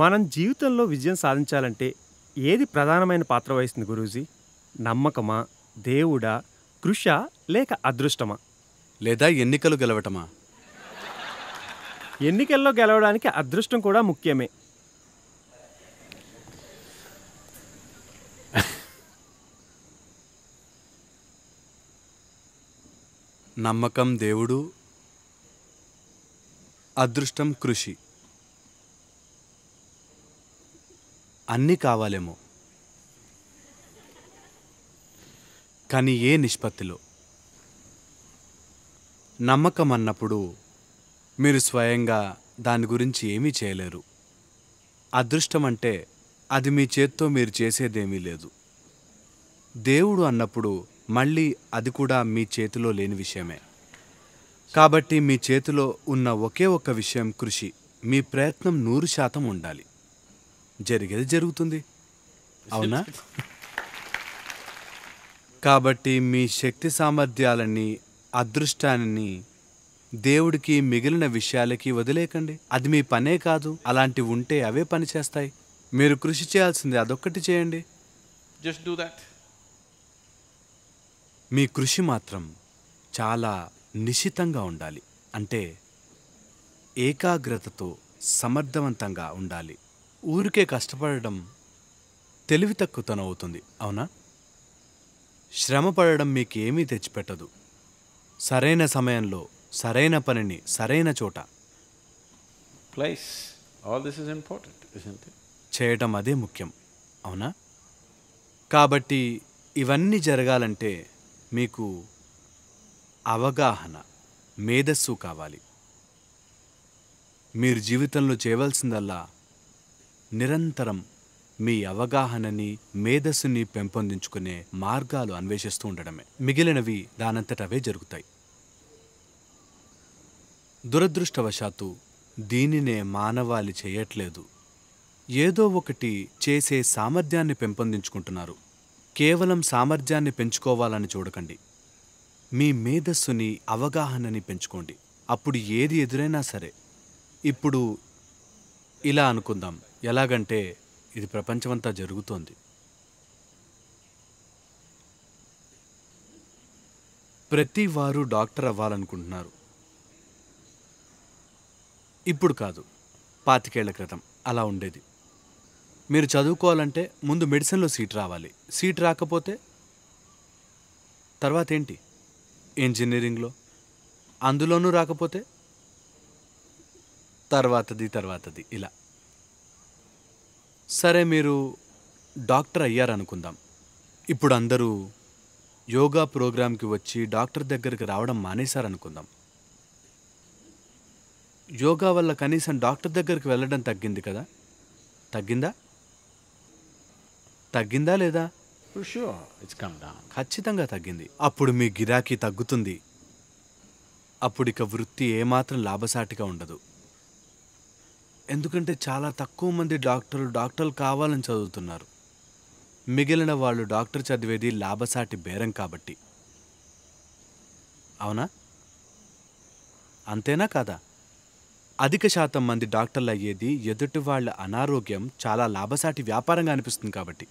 మనం జీవితంలో విజయం సాధించాలంటే ఏది ప్రధానమైన పాత్ర వహిస్తుంది గురూజీ నమ్మకమా దేవుడా కృష లేక అదృష్టమా లేదా ఎన్నికలు గెలవటమా ఎన్నికల్లో గెలవడానికి అదృష్టం కూడా ముఖ్యమే నమ్మకం దేవుడు అదృష్టం కృషి అన్నీ కావాలేమో కానీ ఏ నిష్పత్తిలో నమ్మకం అన్నప్పుడు మీరు స్వయంగా దాని గురించి ఏమీ చేయలేరు అదృష్టం అంటే అది మీ చేత్తో మీరు చేసేదేమీ లేదు దేవుడు అన్నప్పుడు మళ్ళీ అది కూడా మీ చేతిలో లేని విషయమే కాబట్టి మీ చేతిలో ఉన్న ఒకే ఒక్క విషయం కృషి మీ ప్రయత్నం నూరు శాతం ఉండాలి జరిగేది జరుగుతుంది అవునా కాబట్టి మీ శక్తి సామర్థ్యాలని అదృష్టాన్ని దేవుడికి మిగిలిన విషయాలకి వదిలేకండి అది మీ పనే కాదు అలాంటి ఉంటే అవే పని చేస్తాయి మీరు కృషి చేయాల్సింది అదొక్కటి చేయండి జస్ట్ డూ దాట్ మీ కృషి మాత్రం చాలా నిశితంగా ఉండాలి అంటే ఏకాగ్రతతో సమర్థవంతంగా ఉండాలి ఊరికే కష్టపడడం తెలివి తక్కువతనం అవుతుంది అవునా శ్రమ పడడం మీకేమీ తెచ్చిపెట్టదు సరైన సమయంలో సరైన పనిని సరైన చోట place all this is important చేయటం అదే ముఖ్యం అవునా కాబట్టి ఇవన్నీ జరగాలంటే మీకు అవగాహన మేధస్సు కావాలి మీరు జీవితంలో చేయవలసిందల్లా నిరంతరం మీ అవగాహనని మేధస్సుని పెంపొందించుకునే మార్గాలు అన్వేషిస్తూ ఉండడమే మిగిలినవి దానంతటవే జరుగుతాయి దురదృష్టవశాత్తు దీనినే మానవాళి చేయట్లేదు ఏదో ఒకటి చేసే సామర్థ్యాన్ని పెంపొందించుకుంటున్నారు కేవలం సామర్థ్యాన్ని పెంచుకోవాలని చూడకండి మీ మేధస్సుని అవగాహనని పెంచుకోండి అప్పుడు ఏది ఎదురైనా సరే ఇప్పుడు ఇలా అనుకుందాం ఎలాగంటే ఇది ప్రపంచమంతా జరుగుతోంది ప్రతి వారు డాక్టర్ అవ్వాలనుకుంటున్నారు ఇప్పుడు కాదు పాతికేళ్ల క్రితం అలా ఉండేది మీరు చదువుకోవాలంటే ముందు మెడిసిన్లో సీట్ రావాలి సీట్ రాకపోతే తర్వాత ఏంటి ఇంజనీరింగ్లో అందులోనూ రాకపోతే తర్వాతది తర్వాతది ఇలా సరే మీరు డాక్టర్ అయ్యారనుకుందాం ఇప్పుడు అందరూ యోగా ప్రోగ్రాంకి వచ్చి డాక్టర్ దగ్గరికి రావడం మానేశారనుకుందాం యోగా వల్ల కనీసం డాక్టర్ దగ్గరికి వెళ్ళడం తగ్గింది కదా తగ్గిందా తగ్గిందా లేదా ఖచ్చితంగా తగ్గింది అప్పుడు మీ గిరాకీ తగ్గుతుంది అప్పుడు ఇక వృత్తి ఏమాత్రం లాభసాటిగా ఉండదు ఎందుకంటే చాలా తక్కువ మంది డాక్టర్లు డాక్టర్లు కావాలని చదువుతున్నారు మిగిలిన వాళ్ళు డాక్టర్ చదివేది లాభసాటి బేరం కాబట్టి అవునా అంతేనా కాదా అధిక శాతం మంది డాక్టర్లు అయ్యేది ఎదుటి వాళ్ళ అనారోగ్యం చాలా లాభసాటి వ్యాపారంగా అనిపిస్తుంది కాబట్టి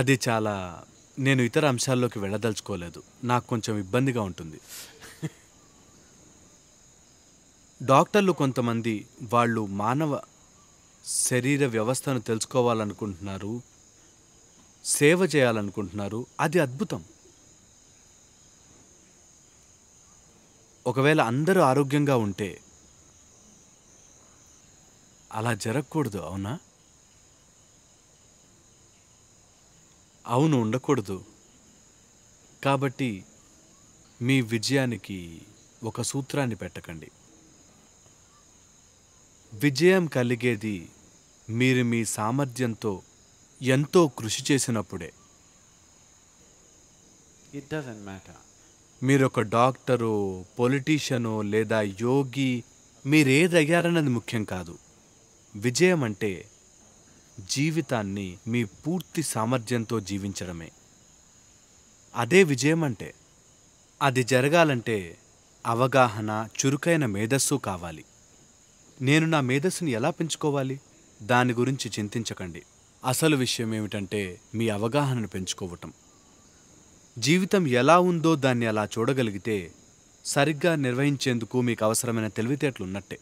అది చాలా నేను ఇతర అంశాల్లోకి వెళ్ళదలుచుకోలేదు నాకు కొంచెం ఇబ్బందిగా ఉంటుంది డాక్టర్లు కొంతమంది వాళ్ళు మానవ శరీర వ్యవస్థను తెలుసుకోవాలనుకుంటున్నారు సేవ చేయాలనుకుంటున్నారు అది అద్భుతం ఒకవేళ అందరూ ఆరోగ్యంగా ఉంటే అలా జరగకూడదు అవునా అవును ఉండకూడదు కాబట్టి మీ విజయానికి ఒక సూత్రాన్ని పెట్టకండి విజయం కలిగేది మీరు మీ సామర్థ్యంతో ఎంతో కృషి చేసినప్పుడే మీరు ఒక మీరొక డాక్టరు పొలిటీషియను లేదా యోగి మీరేదయ్యారన్నది ముఖ్యం కాదు విజయం అంటే జీవితాన్ని మీ పూర్తి సామర్థ్యంతో జీవించడమే అదే విజయం అంటే అది జరగాలంటే అవగాహన చురుకైన మేధస్సు కావాలి నేను నా మేధస్సుని ఎలా పెంచుకోవాలి దాని గురించి చింతించకండి అసలు విషయం ఏమిటంటే మీ అవగాహనను పెంచుకోవటం జీవితం ఎలా ఉందో దాన్ని అలా చూడగలిగితే సరిగ్గా నిర్వహించేందుకు మీకు అవసరమైన తెలివితేటలు ఉన్నట్టే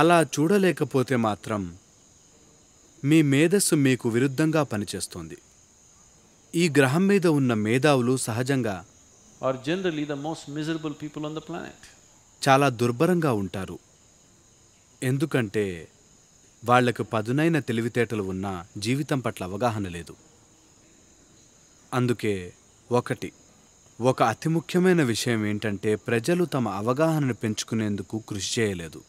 అలా చూడలేకపోతే మాత్రం మీ మేధస్సు మీకు విరుద్ధంగా పనిచేస్తోంది ఈ గ్రహం మీద ఉన్న మేధావులు సహజంగా are generally the most miserable people on the planet చాలా దుర్భరంగా ఉంటారు ఎందుకంటే వాళ్లకు పదునైన తెలివితేటలు ఉన్నా జీవితం పట్ల అవగాహన లేదు అందుకే ఒకటి ఒక అతి ముఖ్యమైన విషయం ఏంటంటే ప్రజలు తమ అవగాహనను పెంచుకునేందుకు కృషి చేయలేదు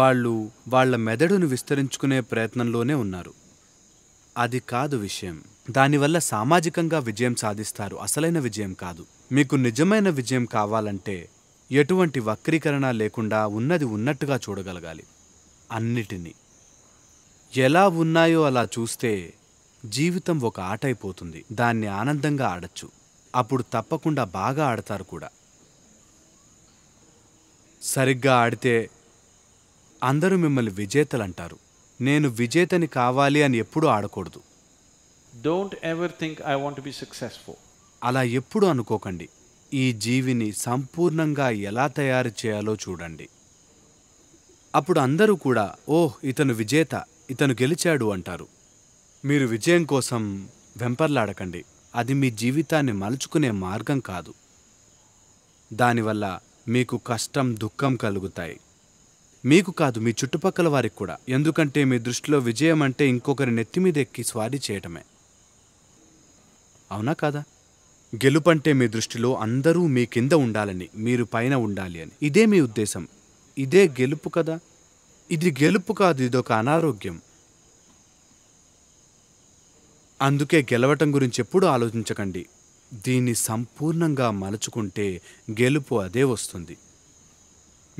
వాళ్ళు వాళ్ళ మెదడును విస్తరించుకునే ప్రయత్నంలోనే ఉన్నారు అది కాదు విషయం దానివల్ల సామాజికంగా విజయం సాధిస్తారు అసలైన విజయం కాదు మీకు నిజమైన విజయం కావాలంటే ఎటువంటి వక్రీకరణ లేకుండా ఉన్నది ఉన్నట్టుగా చూడగలగాలి అన్నిటినీ ఎలా ఉన్నాయో అలా చూస్తే జీవితం ఒక ఆట అయిపోతుంది దాన్ని ఆనందంగా ఆడచ్చు అప్పుడు తప్పకుండా బాగా ఆడతారు కూడా సరిగ్గా ఆడితే అందరూ మిమ్మల్ని విజేతలంటారు నేను విజేతని కావాలి అని ఎప్పుడూ ఆడకూడదు don't ever think I want be successful అలా ఎప్పుడు అనుకోకండి ఈ జీవిని సంపూర్ణంగా ఎలా తయారు చేయాలో చూడండి అప్పుడు అందరూ కూడా ఓహ్ ఇతను విజేత ఇతను గెలిచాడు అంటారు మీరు విజయం కోసం వెంపర్లాడకండి అది మీ జీవితాన్ని మలుచుకునే మార్గం కాదు దానివల్ల మీకు కష్టం దుఃఖం కలుగుతాయి మీకు కాదు మీ చుట్టుపక్కల వారికి కూడా ఎందుకంటే మీ దృష్టిలో విజయం అంటే ఇంకొకరి నెత్తిమీదెక్కి స్వారీ చేయటమే అవునా కాదా గెలుపంటే మీ దృష్టిలో అందరూ మీ కింద ఉండాలని మీరు పైన ఉండాలి అని ఇదే మీ ఉద్దేశం ఇదే గెలుపు కదా ఇది గెలుపు కాదు ఇదొక అనారోగ్యం అందుకే గెలవటం గురించి ఎప్పుడూ ఆలోచించకండి దీన్ని సంపూర్ణంగా మలుచుకుంటే గెలుపు అదే వస్తుంది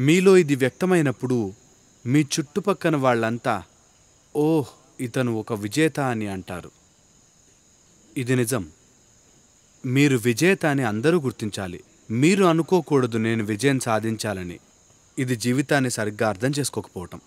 మీలో ఇది వ్యక్తమైనప్పుడు మీ చుట్టుపక్కన వాళ్ళంతా ఓహ్ ఇతను ఒక విజేత అని అంటారు ఇది నిజం మీరు విజేత అని అందరూ గుర్తించాలి మీరు అనుకోకూడదు నేను విజయం సాధించాలని ఇది జీవితాన్ని సరిగ్గా అర్థం చేసుకోకపోవటం